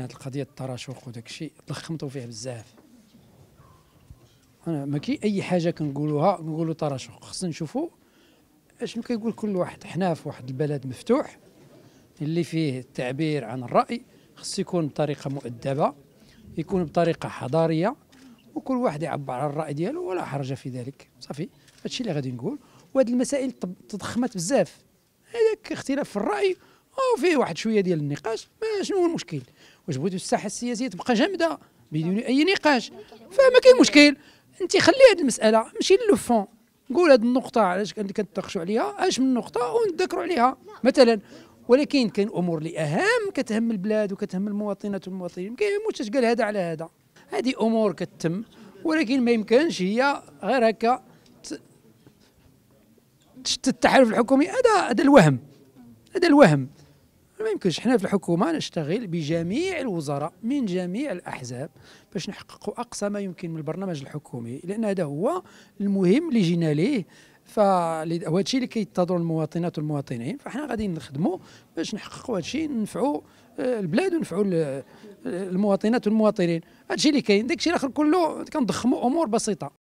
هاد القضيه التراشق وداك الشيء ضخمتو فيه بزاف انا ما كاين اي حاجه كنقولوها نقولوا تراشق خصنا نشوفوا أشنو كيقول كل واحد حنا في واحد البلد مفتوح اللي فيه التعبير عن الراي خص يكون بطريقه مؤدبه يكون بطريقه حضاريه وكل واحد يعبر على الراي ديالو ولا حرج في ذلك صافي هادشي اللي غادي نقول وهاد المسائل تضخمت بزاف هذاك اختلاف في الراي وفيه واحد شويه ديال النقاش شنو هو المشكل واش بغيتو الساحه السياسيه تبقى جامده بدون اي نقاش فما كاين مشكل انت خلي هذه المساله ماشي لو فون قول هذه النقطه علاش كنتناقشوا عليها اش من نقطه ونتذكروا عليها مثلا ولكن كاين امور اللي اهم كتهم البلاد وكتهم المواطنات والمواطنين ما كيهموش قال هذا على هذا هذه امور كتتم ولكن ما يمكنش هي غير هكا التحالف الحكومي هذا هذا الوهم هذا الوهم ما يمكنش حنا في الحكومه نشتغل بجميع الوزراء من جميع الاحزاب باش نحققوا اقصى ما يمكن من البرنامج الحكومي لان هذا هو المهم اللي جينا ليه فهذا الشيء اللي كيتضروا المواطنات والمواطنين فاحنا غادي نخدموا باش نحققوا هذا الشيء ننفعوا آه، البلاد ونفعوا آه، المواطنات والمواطنين هذا الشيء اللي كاين داك الشيء الاخر كله كنضخموا امور بسيطه